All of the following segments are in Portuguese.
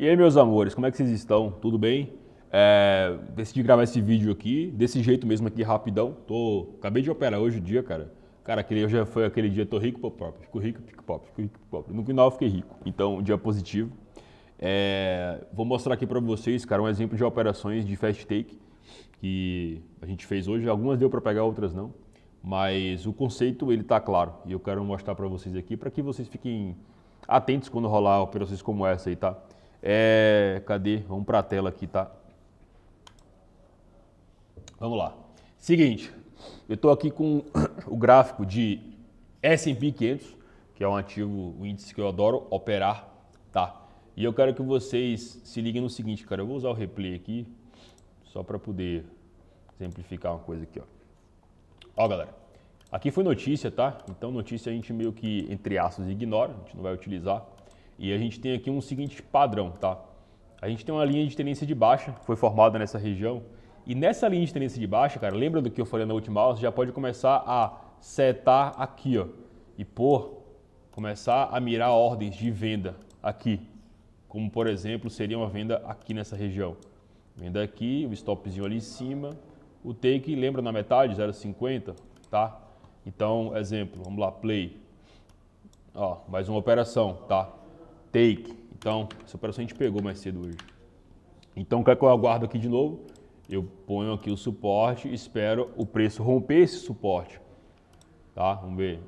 E aí, meus amores, como é que vocês estão? Tudo bem? É, decidi gravar esse vídeo aqui, desse jeito mesmo aqui, rapidão. Tô, acabei de operar hoje o dia, cara. Cara, aquele já foi aquele dia, tô rico, pop pop. fico rico, fico pobre, fico rico, pobre. No final fiquei rico, então dia positivo. É, vou mostrar aqui para vocês, cara, um exemplo de operações de fast take que a gente fez hoje. Algumas deu para pegar, outras não. Mas o conceito, ele tá claro. E eu quero mostrar para vocês aqui, para que vocês fiquem atentos quando rolar operações como essa aí, tá? É, cadê? Vamos para a tela aqui, tá? Vamos lá. Seguinte, eu estou aqui com o gráfico de S&P 500, que é um ativo, um índice que eu adoro operar, tá? E eu quero que vocês se liguem no seguinte, cara. Eu vou usar o replay aqui, só para poder exemplificar uma coisa aqui, ó. Ó, galera. Aqui foi notícia, tá? Então notícia a gente meio que, entre aspas, ignora, a gente não vai utilizar. E a gente tem aqui um seguinte padrão, tá? A gente tem uma linha de tendência de baixa, foi formada nessa região. E nessa linha de tendência de baixa, cara, lembra do que eu falei na última aula? Você já pode começar a setar aqui, ó. E por começar a mirar ordens de venda aqui. Como, por exemplo, seria uma venda aqui nessa região. Venda aqui, o stopzinho ali em cima. O take, lembra na metade, 0,50, tá? Então, exemplo, vamos lá, play. Ó, mais uma operação, tá? take. Então, essa operação a gente pegou mais cedo hoje. Então, o que, é que eu aguardo aqui de novo? Eu ponho aqui o suporte, espero o preço romper esse suporte. Tá? Vamos ver.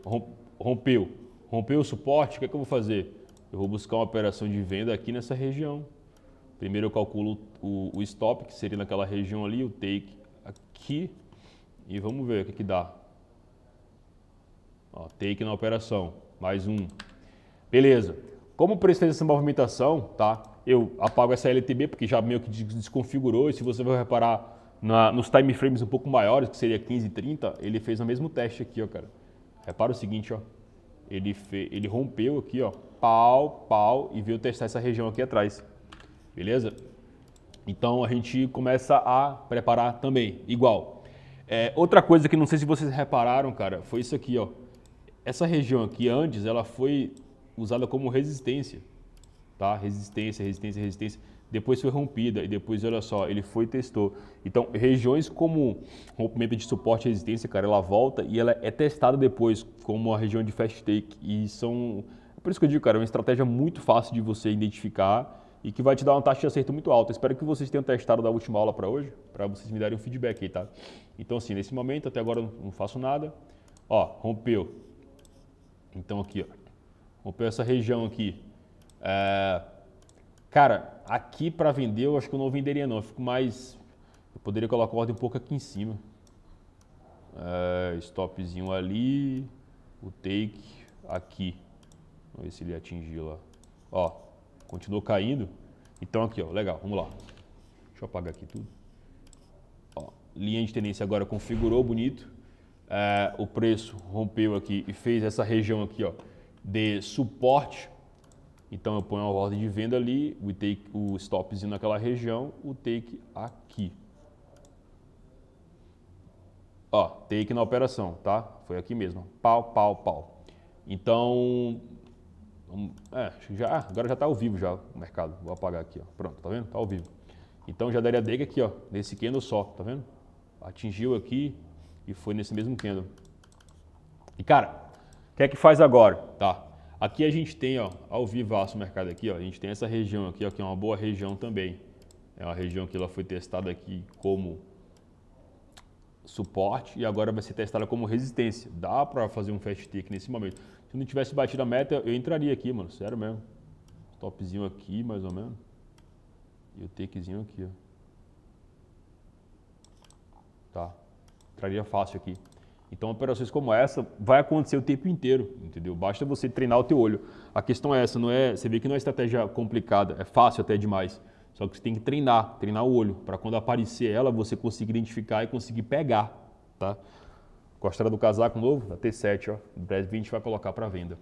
Rompeu. Rompeu o suporte, o que, é que eu vou fazer? Eu vou buscar uma operação de venda aqui nessa região. Primeiro eu calculo o, o stop, que seria naquela região ali, o take aqui. E vamos ver o que, é que dá. Ó, take na operação. Mais um. Beleza. Como o preço fez essa movimentação, tá? Eu apago essa LTB porque já meio que desconfigurou. E se você vai reparar na, nos time frames um pouco maiores, que seria 15 e 30, ele fez o mesmo teste aqui, ó, cara. Repara o seguinte, ó. Ele, fe, ele rompeu aqui, ó. Pau, pau e veio testar essa região aqui atrás. Beleza? Então a gente começa a preparar também, igual. É, outra coisa que não sei se vocês repararam, cara, foi isso aqui, ó. Essa região aqui antes, ela foi usada como resistência, tá? Resistência, resistência, resistência. Depois foi rompida e depois, olha só, ele foi e testou. Então, regiões como rompimento de suporte e resistência, cara, ela volta e ela é testada depois, como a região de fast take. E são. É por isso que eu digo, cara, é uma estratégia muito fácil de você identificar e que vai te dar uma taxa de acerto muito alta. Espero que vocês tenham testado da última aula para hoje, para vocês me darem um feedback aí, tá? Então, assim, nesse momento, até agora eu não faço nada. Ó, rompeu. Então, aqui, ó. Vamos pegar essa região aqui. É, cara, aqui para vender eu acho que eu não venderia não. Eu fico mais... Eu poderia colocar a ordem um pouco aqui em cima. É, stopzinho ali. O take aqui. Vamos ver se ele atingiu lá. Ó, continuou caindo. Então aqui, ó, legal, vamos lá. Deixa eu apagar aqui tudo. Ó, linha de tendência agora configurou bonito. É, o preço rompeu aqui e fez essa região aqui, ó de suporte, então eu ponho uma ordem de venda ali, o, take, o stopzinho naquela região, o take aqui. Ó, take na operação, tá? Foi aqui mesmo, pau, pau, pau. Então, é, já, ah, agora já está ao vivo já o mercado. Vou apagar aqui, ó. pronto, tá vendo? Está ao vivo. Então já daria take aqui, ó, nesse candle só, tá vendo? Atingiu aqui e foi nesse mesmo candle. E cara, que é que faz agora? Tá. Aqui a gente tem, ó, ao vivaço o mercado aqui, ó, a gente tem essa região aqui, ó, que é uma boa região também. É uma região que ela foi testada aqui como suporte e agora vai ser testada como resistência. Dá para fazer um fast take nesse momento. Se não tivesse batido a meta, eu entraria aqui, mano, sério mesmo. Topzinho aqui, mais ou menos. E o takezinho aqui, ó. Tá. Entraria fácil aqui. Então, operações como essa vai acontecer o tempo inteiro, entendeu? Basta você treinar o teu olho. A questão é essa, não é, você vê que não é estratégia complicada, é fácil até demais. Só que você tem que treinar, treinar o olho, para quando aparecer ela, você conseguir identificar e conseguir pegar, tá? Gostaram do casaco novo? Da T7, ó. Em breve a gente vai colocar para venda.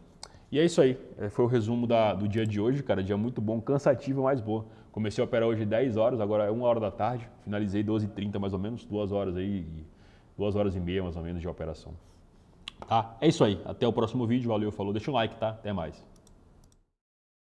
E é isso aí. É, foi o resumo da, do dia de hoje, cara. Dia muito bom, cansativo, mas bom. Comecei a operar hoje 10 horas, agora é 1 hora da tarde. Finalizei 12h30 mais ou menos, 2 horas aí duas horas e meia mais ou menos de operação. Tá? É isso aí. Até o próximo vídeo. Valeu, falou. Deixa o like, tá? Até mais.